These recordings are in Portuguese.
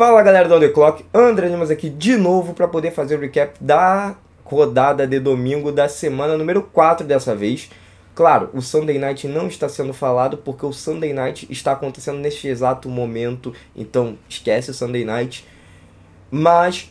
Fala galera do On The Clock, André Limas aqui de novo para poder fazer o recap da rodada de domingo da semana número 4 dessa vez. Claro, o Sunday Night não está sendo falado porque o Sunday Night está acontecendo neste exato momento, então esquece o Sunday Night. Mas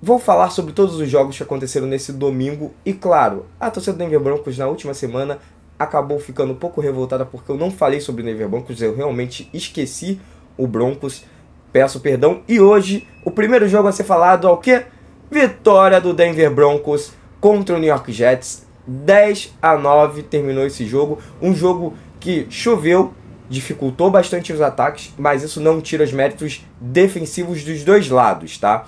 vou falar sobre todos os jogos que aconteceram nesse domingo e claro, a torcida do Denver Broncos na última semana acabou ficando um pouco revoltada porque eu não falei sobre o Denver Broncos, eu realmente esqueci o Broncos peço perdão. E hoje, o primeiro jogo a ser falado é o quê? Vitória do Denver Broncos contra o New York Jets. 10 a 9 terminou esse jogo. Um jogo que choveu, dificultou bastante os ataques, mas isso não tira os méritos defensivos dos dois lados, tá?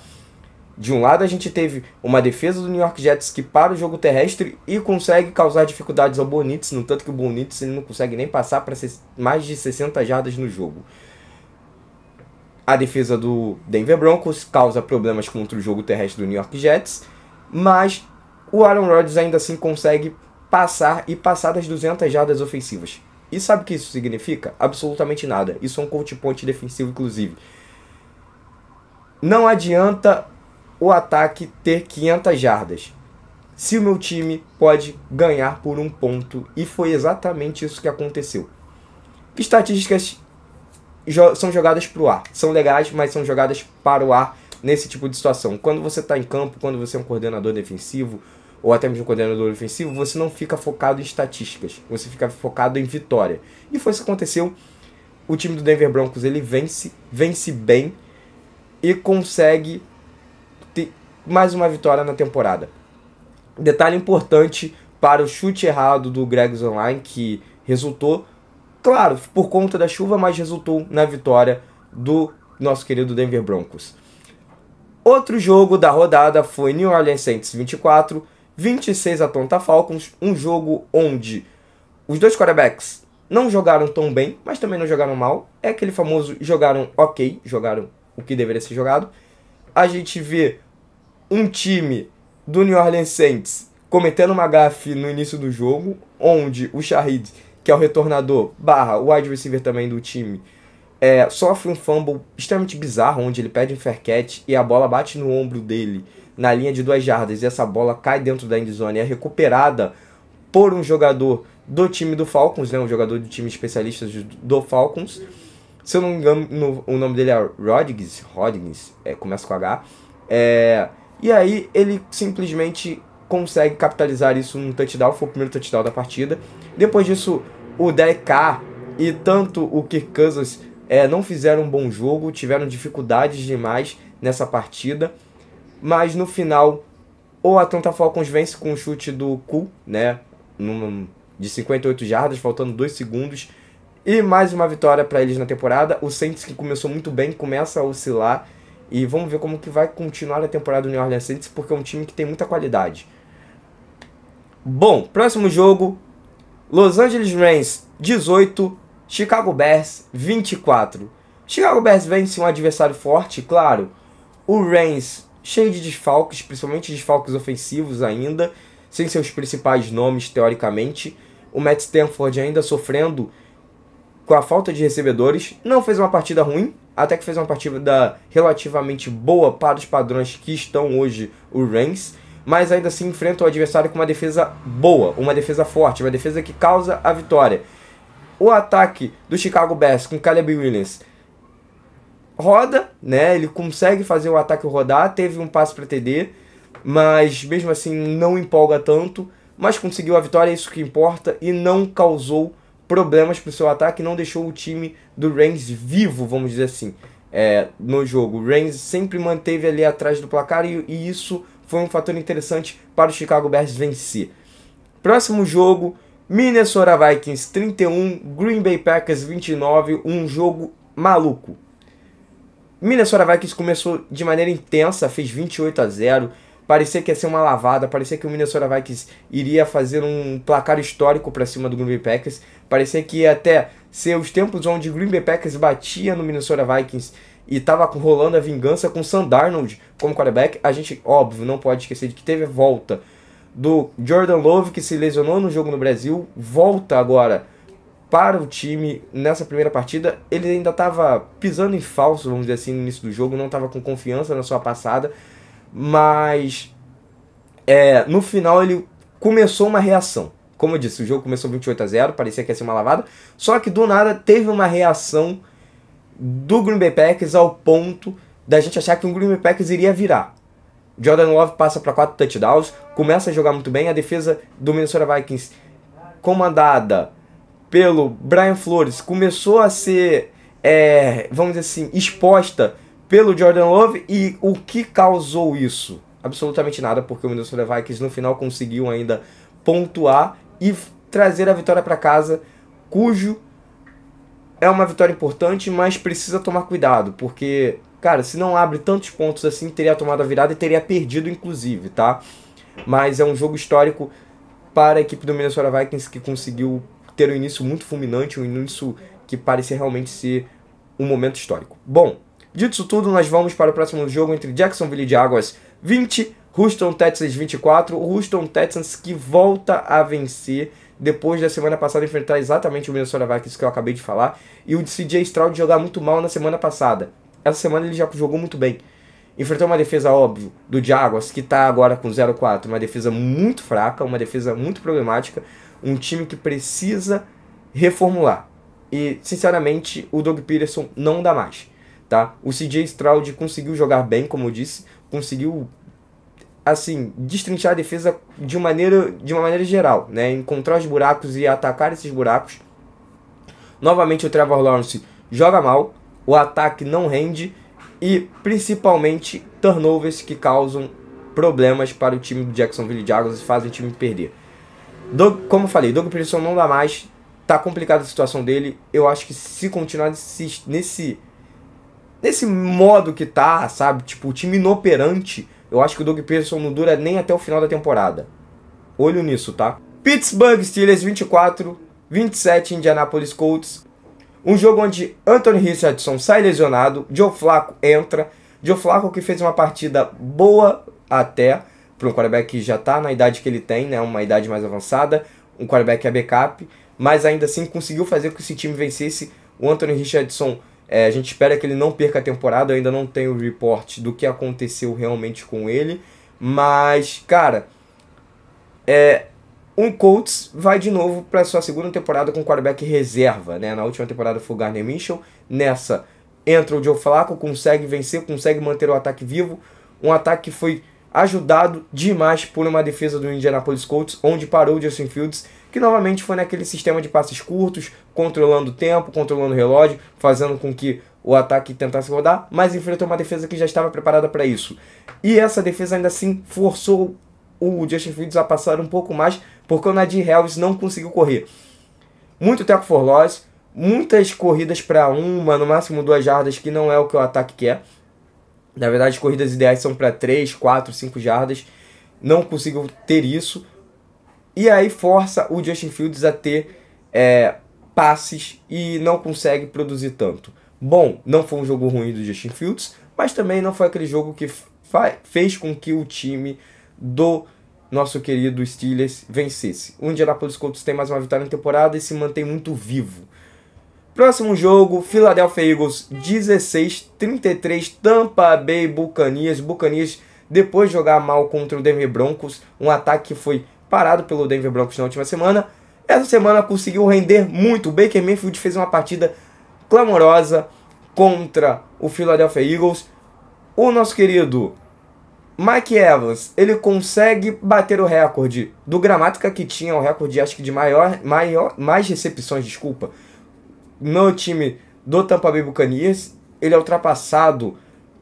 De um lado, a gente teve uma defesa do New York Jets que para o jogo terrestre e consegue causar dificuldades ao Bonitz, no tanto que o Bonitz ele não consegue nem passar para mais de 60 jardas no jogo. A defesa do Denver Broncos causa problemas contra o jogo terrestre do New York Jets, mas o Aaron Rodgers ainda assim consegue passar e passar das 200 jardas ofensivas. E sabe o que isso significa? Absolutamente nada. Isso é um coach point defensivo, inclusive. Não adianta o ataque ter 500 jardas. Se o meu time pode ganhar por um ponto. E foi exatamente isso que aconteceu. Estatísticas jo são jogadas para o ar. São legais, mas são jogadas para o ar nesse tipo de situação. Quando você está em campo, quando você é um coordenador defensivo, ou até mesmo um coordenador ofensivo, você não fica focado em estatísticas, você fica focado em vitória. E foi isso que aconteceu. O time do Denver Broncos ele vence, vence bem e consegue ter mais uma vitória na temporada. Detalhe importante para o chute errado do Gregs Online que resultou claro, por conta da chuva, mas resultou na vitória do nosso querido Denver Broncos. Outro jogo da rodada foi New Orleans Saints 24, 26 Atlanta Falcons, um jogo onde os dois quarterbacks não jogaram tão bem, mas também não jogaram mal. É aquele famoso jogaram ok, jogaram o que deveria ser jogado. A gente vê um time do New Orleans Saints cometendo uma gafe no início do jogo, onde o Shahid que é o retornador, barra, o wide receiver também do time, é, sofre um fumble extremamente bizarro, onde ele pede um fair catch e a bola bate no ombro dele na linha de duas jardas e essa bola cai dentro da endzone e é recuperada por um jogador do time do Falcons, né, um jogador do time especialista do Falcons. Se eu não me engano, no, o nome dele é Rodrigues, Rodrigues, é, começa com H. É, e aí ele simplesmente consegue capitalizar isso num touchdown, foi o primeiro touchdown da partida. Depois disso, o Derek e tanto o Kirk Cousins é, não fizeram um bom jogo, tiveram dificuldades demais nessa partida, mas no final o Atlanta Falcons vence com um chute do cul né, num, de 58 jardas, faltando 2 segundos, e mais uma vitória para eles na temporada. O Saints que começou muito bem começa a oscilar e vamos ver como que vai continuar a temporada do New Orleans Saints porque é um time que tem muita qualidade. Bom, próximo jogo, Los Angeles Rams 18, Chicago Bears 24. Chicago Bears vence um adversário forte, claro. O Rams cheio de desfalques, principalmente desfalques ofensivos ainda, sem seus principais nomes teoricamente. O Matt Stanford ainda sofrendo com a falta de recebedores. Não fez uma partida ruim, até que fez uma partida relativamente boa para os padrões que estão hoje o Rams mas ainda assim enfrenta o adversário com uma defesa boa, uma defesa forte, uma defesa que causa a vitória. O ataque do Chicago Bears com Caleb Williams roda, né? Ele consegue fazer o ataque rodar, teve um passe para TD, mas mesmo assim não empolga tanto, mas conseguiu a vitória, é isso que importa e não causou problemas para o seu ataque, não deixou o time do Rams vivo, vamos dizer assim, é, no jogo. O Rams sempre manteve ali atrás do placar e, e isso foi um fator interessante para o Chicago Bears vencer. Próximo jogo, Minnesota Vikings 31, Green Bay Packers 29, um jogo maluco. Minnesota Vikings começou de maneira intensa, fez 28 a 0. Parecia que ia ser uma lavada, parecia que o Minnesota Vikings iria fazer um placar histórico para cima do Green Bay Packers. Parecia que ia até ser os tempos onde o Green Bay Packers batia no Minnesota Vikings e tava rolando a vingança com Sam Darnold como quarterback. A gente, óbvio, não pode esquecer de que teve volta do Jordan Love, que se lesionou no jogo no Brasil, volta agora para o time nessa primeira partida. Ele ainda estava pisando em falso, vamos dizer assim, no início do jogo, não estava com confiança na sua passada, mas é, no final ele começou uma reação. Como eu disse, o jogo começou 28 a 0, parecia que ia ser uma lavada, só que do nada teve uma reação do Green Bay Packers ao ponto da gente achar que um Green Bay Packers iria virar. Jordan Love passa para quatro touchdowns, começa a jogar muito bem, a defesa do Minnesota Vikings comandada pelo Brian Flores começou a ser, é, vamos dizer assim, exposta pelo Jordan Love e o que causou isso? Absolutamente nada, porque o Minnesota Vikings no final conseguiu ainda pontuar e trazer a vitória para casa, cujo é uma vitória importante, mas precisa tomar cuidado, porque, cara, se não abre tantos pontos assim, teria tomado a virada e teria perdido, inclusive, tá? Mas é um jogo histórico para a equipe do Minnesota Vikings que conseguiu ter um início muito fulminante, um início que parecia realmente ser um momento histórico. Bom, dito isso tudo, nós vamos para o próximo jogo entre Jacksonville de Águas 20, Houston Texans 24, Houston Texans que volta a vencer depois da semana passada enfrentar exatamente o Minnesota Vikings que eu acabei de falar, e o CJ Stroud jogar muito mal na semana passada. Essa semana ele já jogou muito bem. Enfrentou uma defesa, óbvio, do Jaguars, que está agora com 0-4, uma defesa muito fraca, uma defesa muito problemática, um time que precisa reformular. E, sinceramente, o Doug Peterson não dá mais, tá? O CJ Stroud conseguiu jogar bem, como eu disse, conseguiu assim, destrinchar a defesa de, maneira, de uma maneira geral, né? Encontrar os buracos e atacar esses buracos. Novamente o Trevor Lawrence joga mal, o ataque não rende e principalmente turnovers que causam problemas para o time do Jacksonville Jaguars e fazem o time perder. Doug, como falei, Doug Peterson não dá mais, tá complicada a situação dele. Eu acho que se continuar nesse nesse nesse modo que tá, sabe, tipo o time inoperante, eu acho que o Doug Peterson não dura nem até o final da temporada. Olho nisso, tá? Pittsburgh Steelers 24, 27 Indianapolis Colts. Um jogo onde Anthony Richardson sai lesionado, Joe Flacco entra. Joe Flacco que fez uma partida boa até para um quarterback que já está na idade que ele tem, né, uma idade mais avançada, um quarterback é backup, mas ainda assim conseguiu fazer com que esse time vencesse. O Anthony Richardson é, a gente espera que ele não perca a temporada, ainda não tenho o report do que aconteceu realmente com ele. Mas, cara, é, um Colts vai de novo para sua segunda temporada com quarterback reserva, né? Na última temporada foi o Garner Mitchell, nessa entra o Joe Flacco, consegue vencer, consegue manter o ataque vivo, um ataque que foi ajudado demais por uma defesa do Indianapolis Colts, onde parou o Justin Fields, que novamente foi naquele sistema de passes curtos, controlando o tempo, controlando o relógio, fazendo com que o ataque tentasse rodar, mas enfrentou uma defesa que já estava preparada para isso. E essa defesa ainda assim forçou o Justin Fields a passar um pouco mais, porque o Nadir Harris não conseguiu correr. Muito tempo for loss, muitas corridas para uma, no máximo duas jardas, que não é o que o ataque quer. Na verdade, as corridas ideais são para 3, 4, 5 jardas. Não conseguiu ter isso. E aí força o Justin Fields a ter é, passes e não consegue produzir tanto. Bom, não foi um jogo ruim do Justin Fields, mas também não foi aquele jogo que fez com que o time do nosso querido Steelers vencesse. O Indianapolis Colts tem mais uma vitória na temporada e se mantém muito vivo. Próximo jogo, Philadelphia Eagles 16 33 Tampa Bay Buccaneers. Buccaneers depois de jogar mal contra o Denver Broncos, um ataque que foi parado pelo Denver Broncos na última semana. Essa semana conseguiu render muito. O Baker Mayfield fez uma partida clamorosa contra o Philadelphia Eagles. O nosso querido Mike Evans, ele consegue bater o recorde do Gramática que tinha o recorde, acho que de maior, maior, mais recepções, desculpa, no time do Tampa Bay Buccaneers. Ele é ultrapassado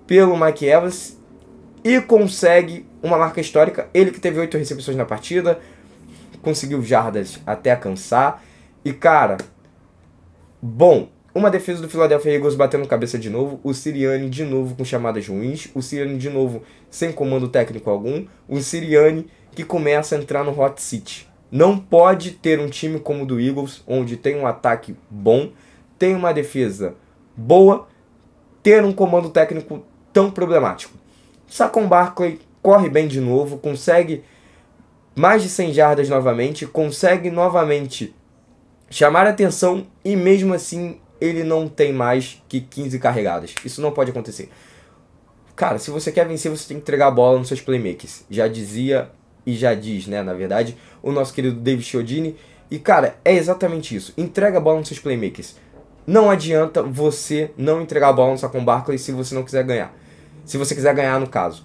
pelo Mike Evans e consegue uma marca histórica. Ele que teve oito recepções na partida, conseguiu jardas até cansar. E cara, bom, uma defesa do Philadelphia Eagles batendo cabeça de novo, o Siriani de novo com chamadas ruins, o Siriani de novo sem comando técnico algum, o Siriani que começa a entrar no hot seat. Não pode ter um time como o do Eagles, onde tem um ataque bom, tem uma defesa boa, ter um comando técnico tão problemático. Sacon Barkley corre bem de novo, consegue mais de 100 jardas novamente, consegue novamente chamar atenção e mesmo assim ele não tem mais que 15 carregadas. Isso não pode acontecer. Cara, se você quer vencer, você tem que entregar a bola nos seus playmakers. Já dizia e já diz, né, na verdade, o nosso querido David Chiodini. E cara, é exatamente isso. Entrega a bola nos seus playmakers. Não adianta você não entregar a bola no Sacon Barkley se você não quiser ganhar. Se você quiser ganhar, no caso.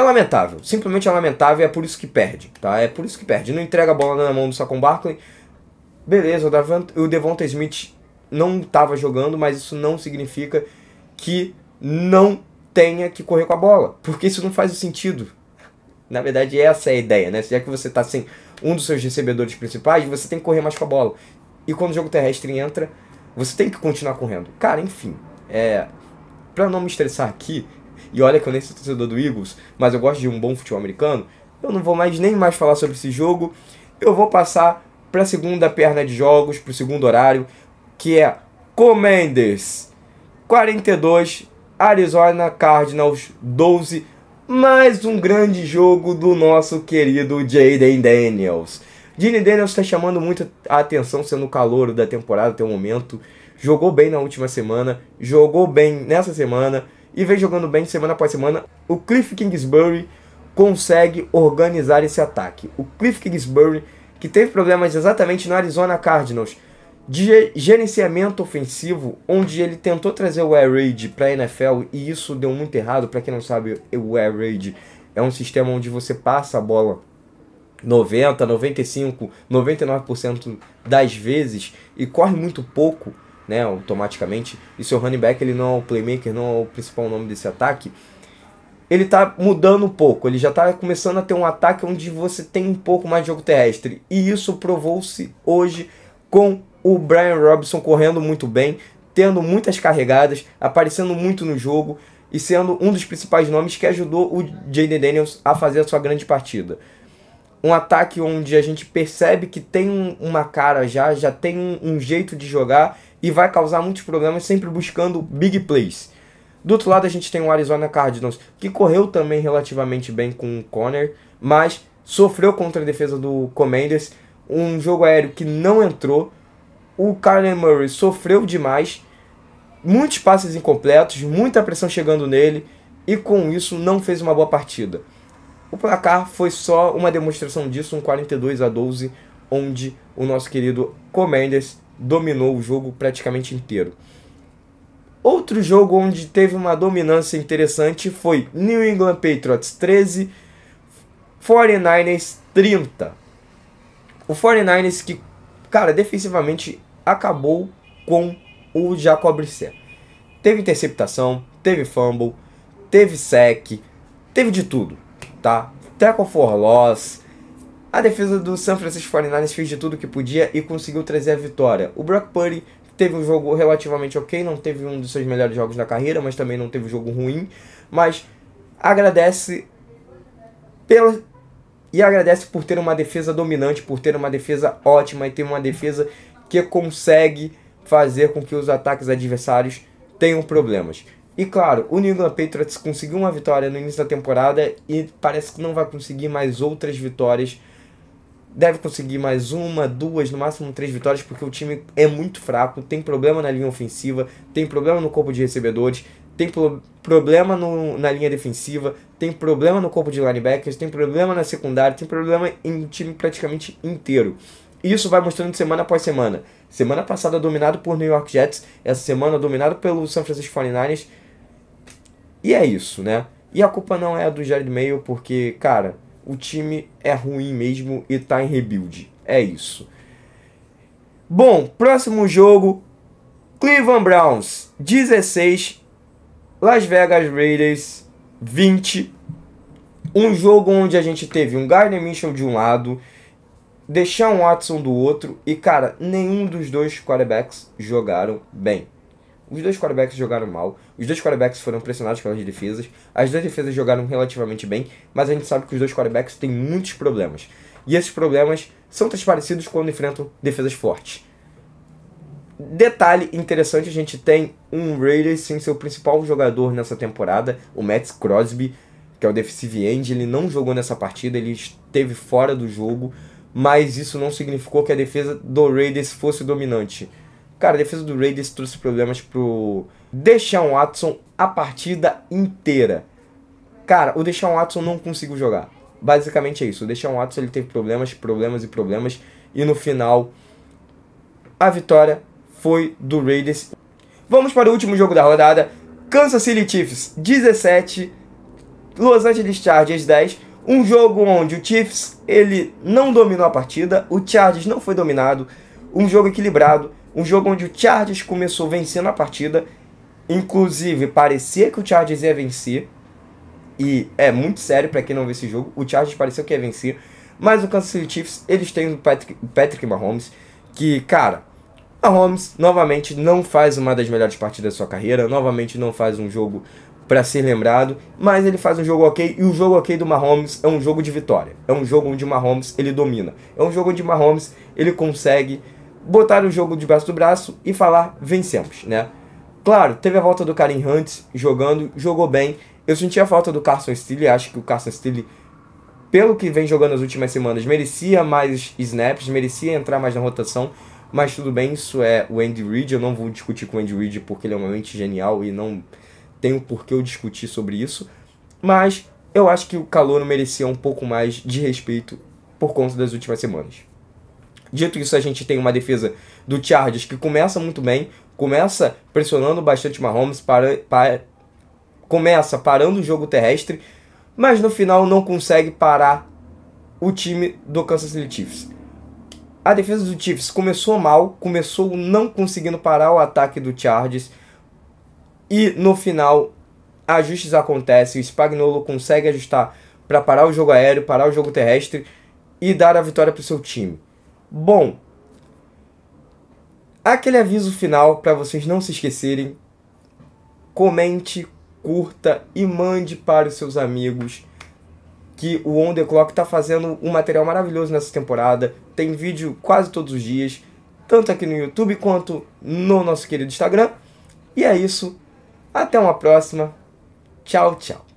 É lamentável, simplesmente é lamentável e é por isso que perde, tá? É por isso que perde. Não entrega a bola na mão do Sacon Barkley. Beleza, o, Davant, o Devonta Smith não estava jogando, mas isso não significa que não tenha que correr com a bola, porque isso não faz sentido. Na verdade, essa é a ideia, né? Já é que você está sem um dos seus recebedores principais, você tem que correr mais com a bola. E quando o jogo terrestre entra, você tem que continuar correndo. Cara, enfim, é... para não me estressar aqui, e olha que eu nem sou torcedor do Eagles, mas eu gosto de um bom futebol americano. Eu não vou mais nem mais falar sobre esse jogo. Eu vou passar para a segunda perna de jogos, para o segundo horário, que é Commanders 42, Arizona Cardinals 12. Mais um grande jogo do nosso querido Jaden Daniels. Jaden Daniels está chamando muito a atenção, sendo o calor da temporada até o momento. Jogou bem na última semana, jogou bem nessa semana e vem jogando bem semana após semana. O Cliff Kingsbury consegue organizar esse ataque. O Cliff Kingsbury, que teve problemas exatamente no Arizona Cardinals de gerenciamento ofensivo, onde ele tentou trazer o Air Raid para a NFL e isso deu muito errado. Para quem não sabe, o Air Raid é um sistema onde você passa a bola 90, 95, 99% das vezes e corre muito pouco né, automaticamente, e seu running back ele não é o playmaker, não é o principal nome desse ataque, ele está mudando um pouco, ele já está começando a ter um ataque onde você tem um pouco mais de jogo terrestre. E isso provou-se hoje com o Brian Robinson correndo muito bem, tendo muitas carregadas, aparecendo muito no jogo e sendo um dos principais nomes que ajudou o Jaden Daniels a fazer a sua grande partida. Um ataque onde a gente percebe que tem uma cara já, já tem um jeito de jogar e vai causar muitos problemas sempre buscando big plays. Do outro lado, a gente tem o Arizona Cardinals, que correu também relativamente bem com o Conner, mas sofreu contra a defesa do Commanders. Um jogo aéreo que não entrou. O Kyler Murray sofreu demais. Muitos passes incompletos, muita pressão chegando nele. E com isso, não fez uma boa partida. O placar foi só uma demonstração disso, um 42 a 12, onde o nosso querido Commanders dominou o jogo praticamente inteiro. Outro jogo onde teve uma dominância interessante foi New England Patriots 13, 49ers 30. O 49ers que, cara, defensivamente acabou com o Jacob Brissett. Teve interceptação, teve fumble, teve sec, teve de tudo, tá? Tackle for loss, a defesa do San Francisco 49ers fez de tudo que podia e conseguiu trazer a vitória. O Brock Purdy teve um jogo relativamente ok, não teve um dos seus melhores jogos da carreira, mas também não teve um jogo ruim, mas agradece pela e agradece por ter uma defesa dominante, por ter uma defesa ótima e ter uma defesa que consegue fazer com que os ataques adversários tenham problemas. E claro, o New England Patriots conseguiu uma vitória no início da temporada e parece que não vai conseguir mais outras vitórias deve conseguir mais uma, duas, no máximo três vitórias, porque o time é muito fraco, tem problema na linha ofensiva, tem problema no corpo de recebedores, tem pro problema no, na linha defensiva, tem problema no corpo de linebackers, tem problema na secundária, tem problema em time praticamente inteiro. Isso vai mostrando semana após semana. Semana passada dominado por New York Jets, essa semana dominado pelo San Francisco 49ers. E é isso, né? E a culpa não é a do Jared Mayo, porque, cara, o time é ruim mesmo e tá em rebuild. É isso. Bom, próximo jogo: Cleveland Browns 16, Las Vegas Raiders 20. Um jogo onde a gente teve um Gardner Mitchell de um lado, Deshaun Watson do outro e cara, nenhum dos dois quarterbacks jogaram bem. Os dois quarterbacks jogaram mal, os dois quarterbacks foram pressionados pelas defesas, as duas defesas jogaram relativamente bem, mas a gente sabe que os dois quarterbacks têm muitos problemas. E esses problemas são transparecidos quando enfrentam defesas fortes. Detalhe interessante, a gente tem um Raiders sem seu principal jogador nessa temporada, o Matt Crosby, que é o defensive end, ele não jogou nessa partida, ele esteve fora do jogo, mas isso não significou que a defesa do Raiders fosse dominante. Cara, a defesa do Raiders trouxe problemas pro Deshaun Watson a partida inteira. Cara, o Deshaun Watson não conseguiu jogar. Basicamente é isso. O Deshaun Watson ele teve problemas, problemas e problemas. E no final, a vitória foi do Raiders. Vamos para o último jogo da rodada. Kansas City Chiefs 17, Los Angeles Chargers 10. Um jogo onde o Chiefs ele não dominou a partida, o Chargers não foi dominado, um jogo equilibrado um jogo onde o Chargers começou vencendo a partida, inclusive parecia que o Chargers ia vencer, e é muito sério para quem não vê esse jogo, o Chargers pareceu que ia vencer, mas o Kansas City Chiefs, eles têm o Patrick, Patrick Mahomes, que, cara, Mahomes novamente não faz uma das melhores partidas da sua carreira, novamente não faz um jogo para ser lembrado, mas ele faz um jogo ok e o jogo ok do Mahomes é um jogo de vitória. É um jogo onde o Mahomes ele domina. É um jogo onde o Mahomes ele consegue botar o jogo debaixo do braço e falar vencemos, né? Claro, teve a volta do Karim Hunt jogando, jogou bem. Eu senti a falta do Carson Steele, acho que o Carson Steele, pelo que vem jogando nas últimas semanas, merecia mais snaps, merecia entrar mais na rotação. Mas tudo bem, isso é o Andy Reid. Eu não vou discutir com o Andy Reid porque ele é uma mente genial e não tenho por que eu discutir sobre isso. Mas eu acho que o Calouro merecia um pouco mais de respeito por conta das últimas semanas. Dito isso, a gente tem uma defesa do Chargers que começa muito bem, começa pressionando bastante Mahomes, para, para, começa parando o jogo terrestre, mas no final não consegue parar o time do Kansas City Chiefs. A defesa do Chiefs começou mal, começou não conseguindo parar o ataque do Chargers e no final ajustes acontecem, o Spagnolo consegue ajustar para parar o jogo aéreo, parar o jogo terrestre e dar a vitória para o seu time. Bom, aquele aviso final para vocês não se esquecerem. Comente, curta e mande para os seus amigos que o On The Clock está fazendo um material maravilhoso nessa temporada. Tem vídeo quase todos os dias, tanto aqui no YouTube quanto no nosso querido Instagram. E é isso. Até uma próxima. Tchau, tchau.